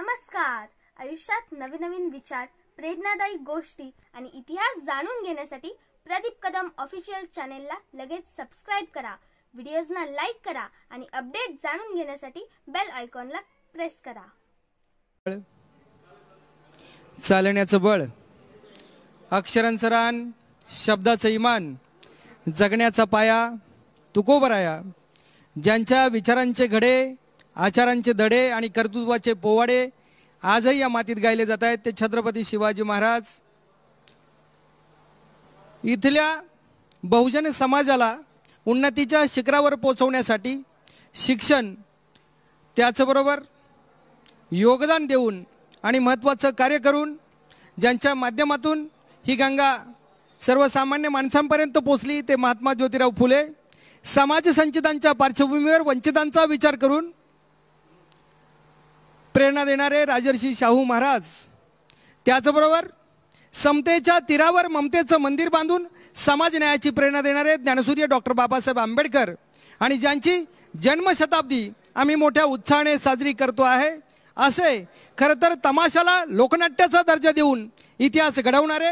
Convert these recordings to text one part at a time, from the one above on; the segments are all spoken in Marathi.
नमस्कार आयुष्यात नवीन नवीन विचार प्रेरणादायी गोष्टी आणि इतिहास जाणून घेण्यासाठी प्रदीप कदम ऑफिशियल चॅनेलला लगेच सबस्क्राईब करा व्हिडिओजना लाईक करा आणि अपडेट जाणून घेण्यासाठी बेल आयकॉनला प्रेस करा चालण्याचं बळ अक्षरांसरान शब्दाचं इमान जगण्याचा पाया तुकोबराया ज्यांच्या विचारांचे घडे आचारांचे धडे आणि कर्तृत्वाचे पोवाडे आजही या मातीत गायले जात आहेत ते छत्रपती शिवाजी महाराज इथल्या बहुजन समाजाला उन्नतीच्या शिखरावर पोचवण्यासाठी शिक्षण त्याचबरोबर योगदान देऊन आणि महत्त्वाचं कार्य करून ज्यांच्या माध्यमातून ही गंगा सर्वसामान्य माणसांपर्यंत पोचली ते महात्मा ज्योतिराव फुले समाजसंचितांच्या पार्श्वभूमीवर वंचितांचा विचार करून प्रेरणा देणारे राजर्षी शाहू महाराज त्याचबरोबर समतेच्या तीरावर ममतेचं मंदिर बांधून समाज न्यायाची प्रेरणा देणारे ज्ञानसूर्य डॉक्टर बाबासाहेब आंबेडकर आणि ज्यांची जन्मशताब्दी आम्ही मोठ्या उत्साहाने साजरी करतो आहे असे खरं तर तमाशाला लोकनाट्याचा दर्जा देऊन इतिहास घडवणारे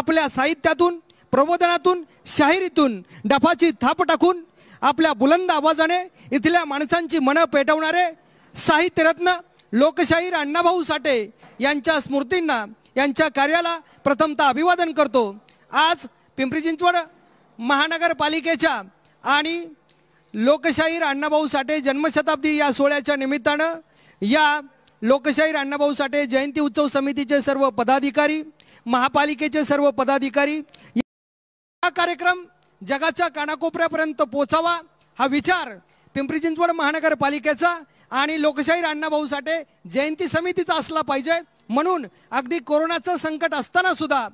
आपल्या साहित्यातून प्रबोधनातून शाहिरीतून डफाची थाप टाकून आपल्या बुलंद आवाजाने इथल्या माणसांची मनं पेटवणारे साहित्यरत्न लोकशाहीर अण्णाभाऊ साठे यांच्या स्मृतींना यांच्या कार्याला प्रथमतः अभिवादन करतो आज पिंपरी चिंचवड महानगरपालिकेच्या आणि लोकशाहीर अण्णाभाऊ साठे जन्मशताब्दी या सोहळ्याच्या निमित्तानं या लोकशाहीर अण्णाभाऊ साठे जयंती उत्सव समितीचे सर्व पदाधिकारी महापालिकेचे सर्व पदाधिकारी हा कार्यक्रम जगाच्या कानाकोपऱ्यापर्यंत पोचावा हा विचार पिंपरी चिंचवड महानगरपालिकेचा आणि लोकशाहीर अण्णाभाऊ साठे जयंती समितीचा असला पाहिजे म्हणून अगदी कोरोनाचं संकट असताना सुद्धा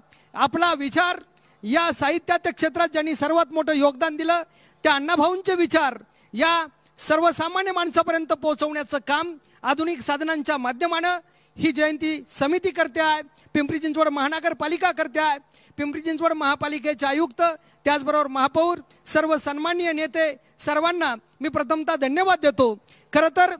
आपला विचार या साहित्यात क्षेत्रात ज्यांनी सर्वात मोठं योगदान दिलं त्या अण्णाभाऊंचे विचार या सर्वसामान्य माणसापर्यंत पोहोचवण्याचं काम आधुनिक साधनांच्या माध्यमानं ही जयंती समिती करते आहे पिंपरी चिंचवड महानगरपालिका करते आहे पिंपरी चिंचवड महापालिकेचे आयुक्त त्याचबरोबर महापौर सर्व सन्माननीय नेते सर्वांना मी प्रथमतः धन्यवाद देतो खरं तर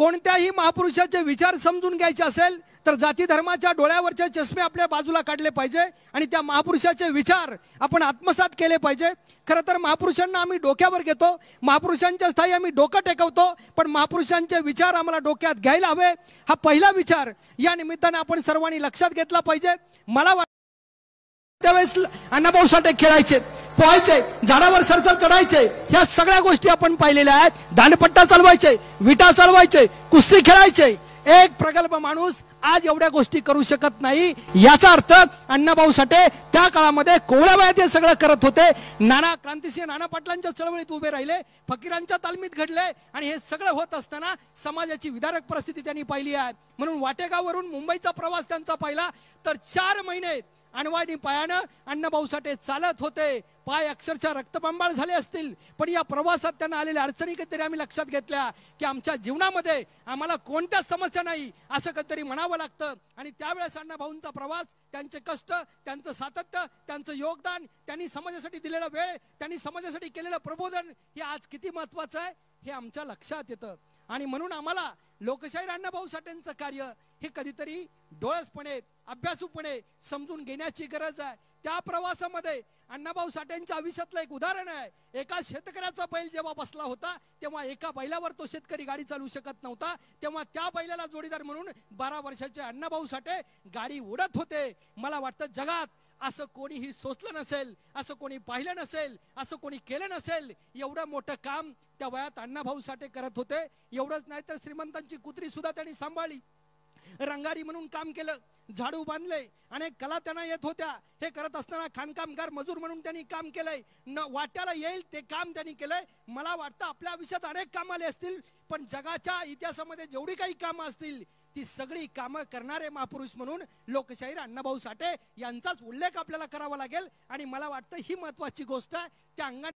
कोणत्याही महापुरुषाचे विचार समजून घ्यायचे असेल तर जाती धर्माच्या डोळ्यावरचे चष्मे आपल्या बाजूला काढले पाहिजे आणि त्या महापुरुषाचे विचार आपण आत्मसात केले पाहिजे खरं तर महापुरुषांना आम्ही डोक्यावर घेतो महापुरुषांच्या स्थायी आम्ही डोकं टेकवतो पण महापुरुषांचे विचार आम्हाला डोक्यात घ्यायला हवे हा पहिला विचार या निमित्ताने आपण सर्वांनी लक्षात घेतला पाहिजे मला वाटत त्यावेळेस अण्णाभाऊ साठे खेळायचे पोहायचंय झाडावर सरसर चढायचंय ह्या सगळ्या गोष्टी आपण पाहिलेल्या आहेत दांडपट्टा चालवायचे विटा चालवायचे कुस्ती खेळायचंय एक प्रगल्भ माणूस आज एवढ्या गोष्टी करू शकत नाही याचा अर्थ अण्णाभाऊ साठे त्या काळामध्ये कोवळ्या वयात हे सगळं करत होते नाना क्रांतिसिंह नाना पाटलांच्या चळवळीत उभे राहिले फकीरांच्या तालमीत घडले आणि हे सगळं होत असताना समाजाची विदारक परिस्थिती त्यांनी पाहिली आहे म्हणून वाटेगाववरून मुंबईचा प्रवास त्यांचा पाहिला तर चार महिने आणि पायानं अण्णाभाऊ साठे चालत होते पाय अक्षरशः रक्तबंबाळ झाले असतील पण या प्रवासात त्यांना आलेल्या अडचणी कधीतरी आम्ही लक्षात घेतल्या की आमच्या जीवनामध्ये आम्हाला कोणत्याच समस्या नाही असं कधीतरी म्हणावं लागतं आणि त्यावेळेस अण्णाभाऊंचा प्रवास त्यांचे कष्ट त्यांचं सातत्य त्यांचं योगदान त्यांनी समाजासाठी दिलेला वेळ त्यांनी समाजासाठी केलेलं प्रबोधन हे आज किती महत्वाचं आहे हे आमच्या लक्षात येतं आणि म्हणून आम्हाला लोकशाही अण्णाभाऊ साठेंचं कार्य हे कधीतरी डोळसपणे अभ्यासूपणे समजून घेण्याची गरज आहे त्या प्रवासामध्ये अण्णाभाऊ साठेंच्या आयुष्यातलं एक उदाहरण आहे एका शेतकऱ्याचा बैल जेव्हा बसला होता तेव्हा एका बैलावर तो शेतकरी गाडी चालवू शकत नव्हता तेव्हा त्या बैलाला जोडीदार म्हणून बारा वर्षाचे अण्णाभाऊ साठे गाडी उडत होते मला वाटतं जगात असं कोणीही सोचलं नसेल असं कोणी पाहिलं नसेल असं कोणी केलं नसेल एवढं मोठं काम त्या वयात अण्णाभाऊ साठे करत होते एवढंच नाही तर श्रीमंतांची कुत्री सुद्धा त्यांनी सांभाळली रंगारी म्हणून काम केलं झाडू बांधले आणि कला त्यांना येत होत्या हे करत असताना खाणकामगार मजूर म्हणून त्यांनी काम केलंय न वाट्याला येईल ते काम त्यांनी केलंय मला वाटतं आपल्या आयुष्यात अनेक काम आले असतील पण जगाच्या इतिहासामध्ये जेवढी काही कामं असतील ती सगळी कामं करणारे महापुरुष म्हणून लोकशाहीर अण्णाभाऊ साठे यांचाच उल्लेख आपल्याला करावा लागेल आणि मला वाटतं ही महत्वाची गोष्ट आहे त्या